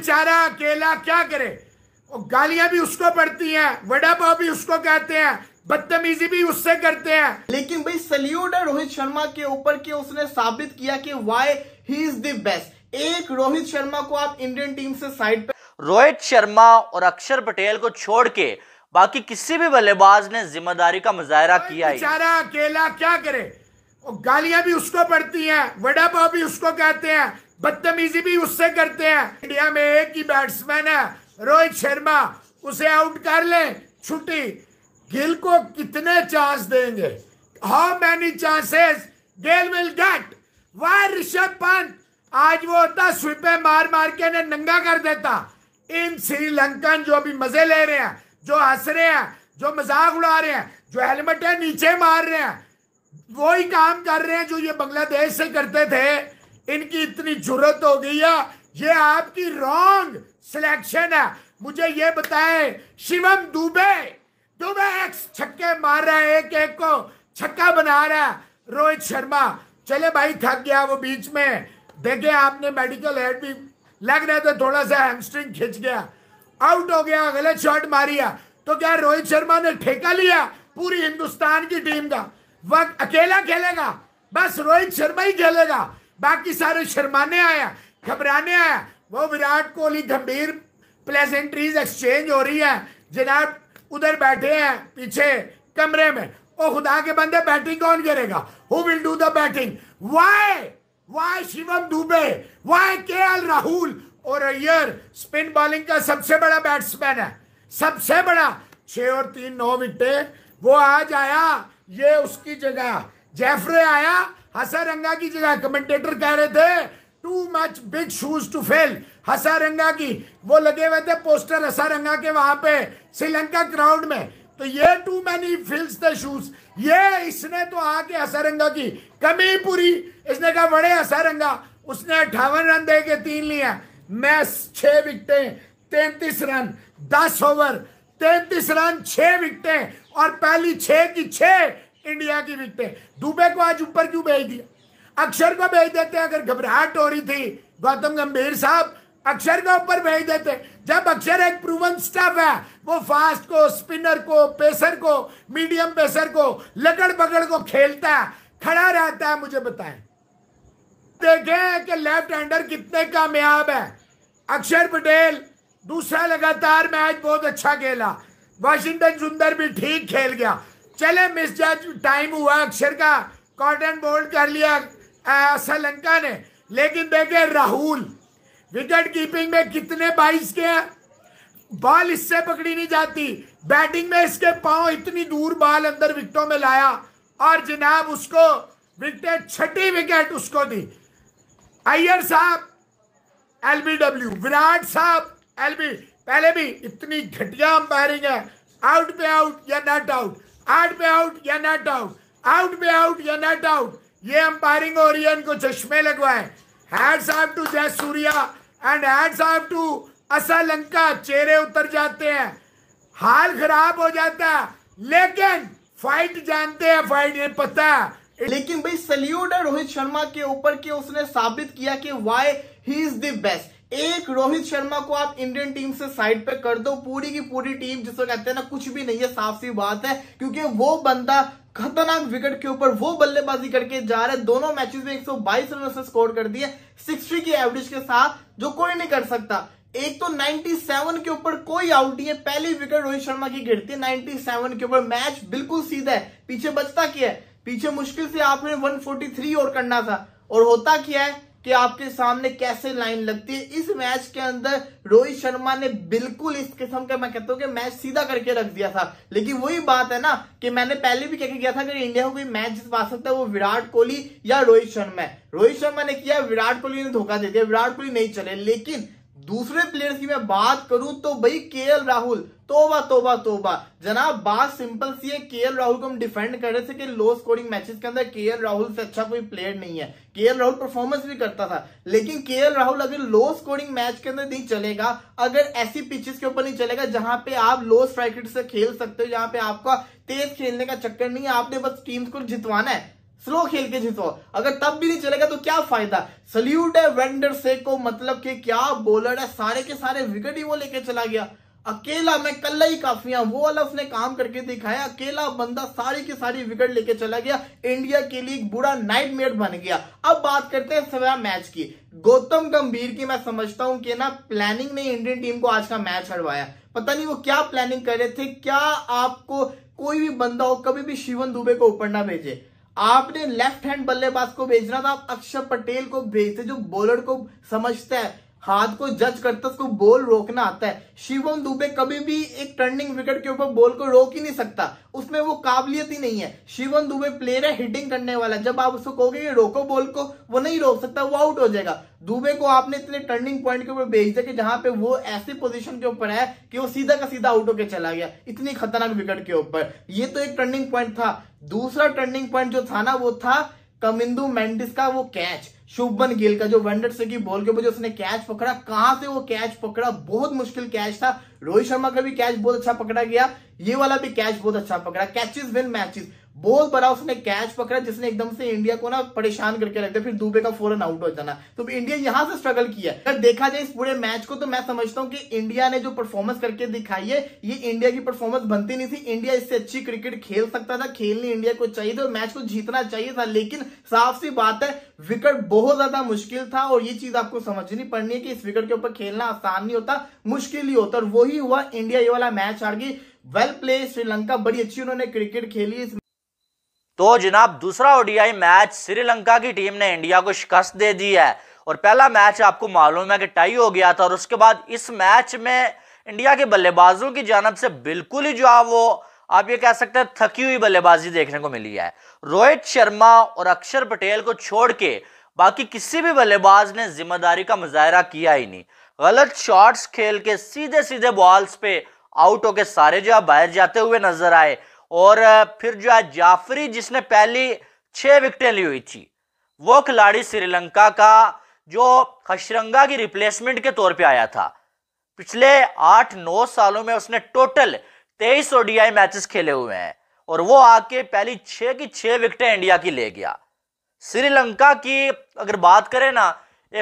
बेचारा अकेला क्या करे गालियां भी उसको पड़ती हैं वड़ा पाव भी उसको कहते हैं बदतमीजी भी उससे करते हैं लेकिन भाई सल्यूट है रोहित शर्मा के ऊपर कि उसने साबित किया कि why he is the best एक रोहित शर्मा को आप इंडियन टीम से साइड पर रोहित शर्मा और अक्षर पटेल को छोड़ के बाकी किसी भी बल्लेबाज ने जिम्मेदारी का मुजाहरा किया बेचारा अकेला क्या करे गालियां भी उसको पड़ती हैं वड़ा पाव भी उसको कहते हैं बदतमीजी भी उससे करते हैं इंडिया में एक ही बैट्समैन है रोहित शर्मा उसे आउट कर ले छुट्टी गिल को कितने चांस देंगे how many chances Gill will get why Rishabh Pant आज वो होता स्वीपे मार मार के ने नंगा कर देता इन श्रीलंकन जो अभी मजे ले रहे हैं जो हंस रहे हैं जो मजाक उड़ा रहे हैं जो हेलमेट है नीचे मार रहे हैं वही काम कर रहे हैं जो ये बांग्लादेश से करते थे इनकी इतनी जरूरत हो गई है ये आपकी रॉन्ग सिलेक्शन है मुझे ये बताएं शिवम दुबे दुबे एक्स छक्के मार रहा है एक एक को छक्का बना रहा है रोहित शर्मा चले भाई थक गया वो बीच में देखे आपने मेडिकल हेड भी लग रहे थे तो थोड़ा सा हेमस्ट्रिंग खिंच गया आउट हो गया गलत शॉट मारिया तो क्या रोहित शर्मा ने ठेका लिया पूरी हिंदुस्तान की टीम का वह अकेला खेलेगा बस रोहित शर्मा ही खेलेगा बाकी सारे शर्माने आया घबराने आया वो विराट कोहली गंभीर प्लेजेंट्रीज एक्सचेंज हो रही है जनाब उधर बैठे हैं पीछे कमरे में ओ खुदा के बंदे बैटिंग कौन करेगा who will do the batting why why Shivam Dube why K L Rahul और अयर स्पिन बॉलिंग का सबसे बड़ा बैट्समैन है सबसे बड़ा छः और तीन नौ विकटे वो आज आया ये उसकी जगह जेफरे आया हसारंगा की जगह कमेंटेटर कह रहे थे too much big shoes to fail Hasaranga की वो लगे हुए थे पोस्टर हसारंगा के वहां पे श्रीलंका क्राउड में तो ये too many fills the shoes ये इसने तो आके हसारंगा की कमी पूरी इसने कहा बड़े हसारंगा उसने अठावन रन दे के तीन लिया मैच छह विकटें तैतीस रन दस ओवर तैतीस रन छह विकटें और पहली छ की छे इंडिया की विकटे दुबे को आज ऊपर क्यों भेज दिया अक्षर को भेज देते अगर घबराहट हो रही थी गौतम गंभीर साहब अक्षर को ऊपर भेज देते जब अक्षर एक प्रूवन स्टाफ है वो फास्ट को स्पिनर को पेसर को मीडियम पेसर को लकड़ बगड़ को खेलता है खड़ा रहता है मुझे बताएं देखें कि लेफ्ट हैंडर कितने कामयाब है अक्षर पटेल दूसरा लगातार मैच बहुत अच्छा खेला वाशिंगटन सुंदर भी ठीक खेल गया चले मिस जज टाइम हुआ अक्षर का कॉटन बोल्ड कर लिया श्रीलंका ने लेकिन देखे राहुल विकेट कीपिंग में कितने बाइस के हैं बॉल इससे पकड़ी नहीं जाती बैटिंग में इसके पांव इतनी दूर बॉल अंदर विकेटों में लाया और जनाब उसको विकेट छठी विकेट उसको दी अय्यर साहब एलबीडब्ल्यू विराट साहब एलबी पहले भी इतनी घटिया अंपायरिंग है आउट पे आउट या नॉट आउट आउट पे आउट या नॉट आउट आउट पे आउट या नॉट आउट ये अंपायरिंग हो रही है इनको चश्मे लगवाए heads off to Jayasuriya and heads off to Asalanka चेहरे उतर जाते हैं हाल खराब हो जाता है लेकिन फाइट जानते हैं फाइट ये पता है लेकिन भाई सल्यूट है रोहित शर्मा के ऊपर कि उसने साबित किया कि why he is the best एक रोहित शर्मा को आप इंडियन टीम से साइड पे कर दो पूरी की पूरी टीम जिसको कहते हैं ना कुछ भी नहीं है साफ सी बात है क्योंकि वो बंदा खतरनाक विकेट के ऊपर वो बल्लेबाजी करके जा रहे दोनों मैचेस में 122 रन से स्कोर कर दिए सिक्सटी की एवरेज के साथ जो कोई नहीं कर सकता एक तो 97 के ऊपर कोई आउट नहीं है पहली विकेट रोहित शर्मा की गिरती है नाइनटी के ऊपर मैच बिल्कुल सीधा है पीछे बचता क्या है पीछे मुश्किल से आपने वन और करना था और होता क्या है कि आपके सामने कैसे लाइन लगती है इस मैच के अंदर रोहित शर्मा ने बिल्कुल इस किस्म का मैं कहता हूँ कि मैच सीधा करके रख दिया था लेकिन वही बात है ना कि मैंने पहले भी कहकर गया था कि इंडिया को कोई मैच जितवा सकता है वो विराट कोहली या रोहित शर्मा रोहित शर्मा ने किया विराट कोहली ने धोखा दे दिया विराट कोहली नहीं चले लेकिन दूसरे प्लेयर की मैं बात करूं तो भाई के राहुल तोबा तोबा तोबा जनाब बात सिंपल सी है के राहुल को हम डिफेंड कर रहे थे कि लो स्कोरिंग मैचेस के अंदर के राहुल से अच्छा कोई प्लेयर नहीं है के राहुल परफॉर्मेंस भी करता था लेकिन के राहुल अगर लो स्कोरिंग मैच के अंदर नहीं चलेगा अगर ऐसी पिचेस के ऊपर नहीं चलेगा जहां पे आप लो स्ट्राइक से खेल सकते हो जहां पे आपका तेज खेलने का चक्कर नहीं है आपने बस टीम को जितवाना है स्लो खेल के जितो अगर तब भी नहीं चलेगा तो क्या फायदा सल्यूट है वेंडर से को मतलब के क्या बॉलर है सारे के सारे विकेट ही वो लेके चला गया अकेला मैं कल ही काफी हूं वो वाला उसने काम करके दिखाया अकेला बंदा सारी की सारी विकेट लेके चला गया इंडिया के लिए एक बुरा नाइट मेयर बन गया अब बात करते हैं सवेरा मैच की गौतम गंभीर की मैं समझता हूं कि ना प्लानिंग ने इंडियन टीम को आज का मैच हरवाया पता नहीं वो क्या प्लानिंग कर रहे थे क्या आपको कोई भी बंदा हो कभी भी शिवन दुबे को ऊपर ना भेजे आपने लेफ्ट हैंड बल्लेबाज को भेजना था आप अक्षर पटेल को भेजते जो बॉलर को समझता है हाथ को जज करता है उसको बॉल रोकना आता है शिवम दुबे कभी भी एक टर्निंग विकेट के ऊपर बॉल को रोक ही नहीं सकता उसमें वो काबिलियत ही नहीं है शिवम दुबे प्लेयर है हिटिंग करने वाला जब आप उसको कहोगे कि रोको बॉल को वो नहीं रोक सकता वो आउट हो जाएगा दुबे को आपने इतने टर्निंग पॉइंट के ऊपर भेज दिया कि जहां पे वो ऐसी पोजीशन के ऊपर है कि वो सीधा का सीधा आउट होकर चला गया इतनी खतरनाक विकेट के ऊपर ये तो एक टर्निंग पॉइंट था दूसरा टर्निंग पॉइंट जो था ना वो था कमिंदू मैंडिस का वो कैच शुभमन गिल का जो वनडर से की बॉल के ऊपर जो उसने कैच पकड़ा कहां से वो कैच पकड़ा बहुत मुश्किल कैच था रोहित शर्मा का भी कैच बहुत अच्छा पकड़ा गया ये वाला भी कैच बहुत अच्छा पकड़ा कैचेस विन मैचेस बॉल बड़ा उसने कैच पकड़ा जिसने एकदम से इंडिया को ना परेशान करके रख दिया फिर दुबे का फोरन आउट हो जाना तो इंडिया यहां से स्ट्रगल किया अगर देखा जाए इस पूरे मैच को तो मैं समझता हूं कि इंडिया ने जो परफॉर्मेंस करके दिखाई है ये इंडिया की परफॉर्मेंस बनती नहीं थी इंडिया इससे अच्छी क्रिकेट खेल सकता था खेलनी इंडिया को चाहिए था और मैच को जीतना चाहिए था लेकिन साफ सी बात है विकेट बहुत ज्यादा मुश्किल था और ये चीज आपको समझनी पड़नी है कि इस विकेट के ऊपर खेलना आसान नहीं होता मुश्किल ही होता और वही हुआ इंडिया ये वाला मैच हार गई वेल प्ले श्रीलंका बड़ी अच्छी उन्होंने क्रिकेट खेली तो जनाब दूसरा ओडीआई मैच श्रीलंका की टीम ने इंडिया को शिकस्त दे दी है और पहला मैच आपको मालूम है कि टाई हो गया था और उसके बाद इस मैच में इंडिया के बल्लेबाजों की जानब से बिल्कुल ही जो आप वो आप ये कह सकते हैं थकी हुई बल्लेबाजी देखने को मिली है रोहित शर्मा और अक्षर पटेल को छोड़ के बाकी किसी भी बल्लेबाज ने जिम्मेदारी का मुजाहरा किया ही नहीं गलत शॉट्स खेल के सीधे सीधे बॉल्स पे आउट होके सारे जो आप बाहर जाते हुए नजर आए और फिर जो है जाफरी जिसने पहली छः विकटें ली हुई थी वो खिलाड़ी श्रीलंका का जो खशरंगा की रिप्लेसमेंट के तौर पे आया था पिछले आठ नौ सालों में उसने टोटल तेईस ओडीआई मैचेस खेले हुए हैं और वो आके पहली छः की छः विकटें इंडिया की ले गया श्रीलंका की अगर बात करें ना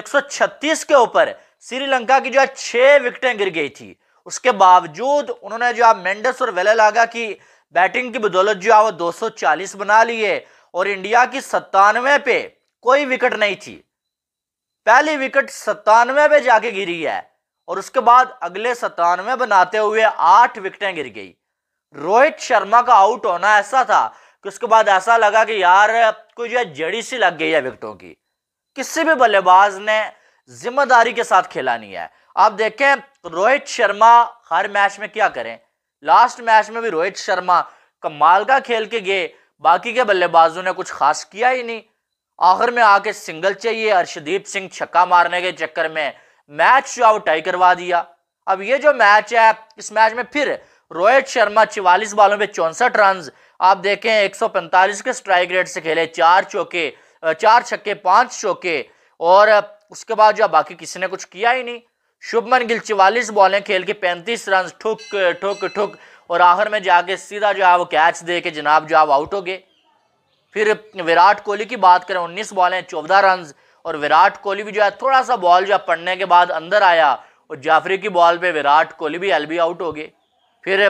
136 के ऊपर श्रीलंका की जो है छः विकटें गिर गई थी उसके बावजूद उन्होंने जो आप मेंडस और लागा की बैटिंग की बदौलत जो है वो 240 बना लिए और इंडिया की सत्तानवे पे कोई विकेट नहीं थी पहली विकेट सत्तानवे पे जाके गिरी है और उसके बाद अगले सत्तानवे बनाते हुए आठ विकेटें गिर गई रोहित शर्मा का आउट होना ऐसा था कि उसके बाद ऐसा लगा कि यार कोई जो जड़ी सी लग गई है विकटों की किसी भी बल्लेबाज ने जिम्मेदारी के साथ खेला नहीं है आप देखें रोहित शर्मा हर मैच में क्या करें लास्ट मैच में भी रोहित शर्मा कमाल का खेल के गए बाकी के बल्लेबाजों ने कुछ खास किया ही नहीं आखिर में आके सिंगल चाहिए अर्शदीप सिंह छक्का मारने के चक्कर में मैच जो आउट टाई करवा दिया अब ये जो मैच है इस मैच में फिर रोहित शर्मा चवालीस बालों में चौंसठ रन आप देखें 145 के स्ट्राइक रेट से खेले चार चौके चार छक्के पांच चौके और उसके बाद जो बाकी किसी ने कुछ किया ही नहीं शुभमन गिल चवालीस बॉलें खेल के पैंतीस रन ठुक ठुक ठुक और आखिर में जाके सीधा जो है वो कैच दे के जनाब जो आप आउट हो गए फिर विराट कोहली की बात करें उन्नीस बॉलें चौदह रन और विराट कोहली भी जो है थोड़ा सा बॉल जो पढ़ने के बाद अंदर आया और जाफरी की बॉल पर विराट कोहली भी बी आउट हो गए फिर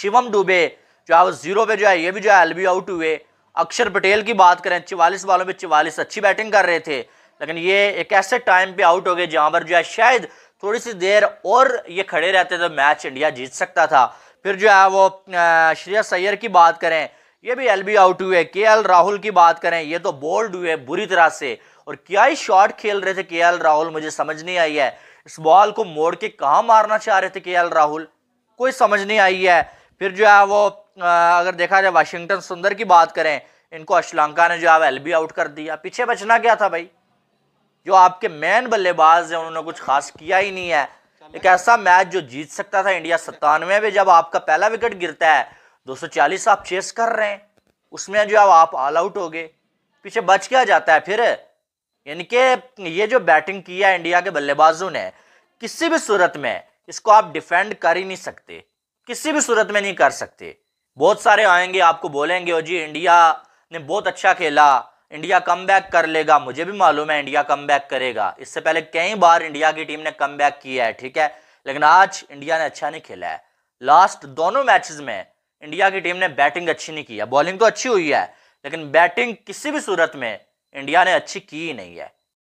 शिवम डूबे जो है वो जीरो पे जो है ये भी जो है बी आउट हुए अक्षर पटेल की बात करें चवालीस बॉलों पर चवालीस अच्छी बैटिंग कर रहे थे लेकिन ये एक ऐसे टाइम पे आउट हो गए जहाँ पर जो है शायद थोड़ी सी देर और ये खड़े रहते तो मैच इंडिया जीत सकता था फिर जो है वो श्रेया सैयर की बात करें ये भी एल आउट हुए के राहुल की बात करें ये तो बोल्ड हुए बुरी तरह से और क्या ही शॉट खेल रहे थे के राहुल मुझे समझ नहीं आई है इस बॉल को मोड़ के कहाँ मारना चाह रहे थे के राहुल कोई समझ नहीं आई है फिर जो है वो अगर देखा जाए वाशिंगटन सुंदर की बात करें इनको श्रीलंका ने जो है एल आउट कर दिया पीछे बचना क्या था भाई जो आपके मैन बल्लेबाज हैं उन्होंने कुछ खास किया ही नहीं है एक ऐसा मैच जो जीत सकता था इंडिया सत्तानवे में जब आपका पहला विकेट गिरता है 240 आप चेस कर रहे हैं उसमें जो आप ऑल आउट हो गए पीछे बच क्या जाता है फिर यानी कि ये जो बैटिंग की है इंडिया के बल्लेबाजों ने किसी भी सूरत में इसको आप डिफेंड कर ही नहीं सकते किसी भी सूरत में नहीं कर सकते बहुत सारे आएंगे आपको बोलेंगे ओ जी इंडिया ने बहुत अच्छा खेला इंडिया कम कर लेगा मुझे भी मालूम है इंडिया कम करेगा इससे पहले कई बार इंडिया की टीम ने कम किया है ठीक है लेकिन आज इंडिया ने अच्छा नहीं खेला है लास्ट दोनों मैचेस में इंडिया की टीम ने बैटिंग अच्छी नहीं की है बॉलिंग तो अच्छी हुई है लेकिन बैटिंग किसी भी सूरत में इंडिया ने अच्छी की ही नहीं है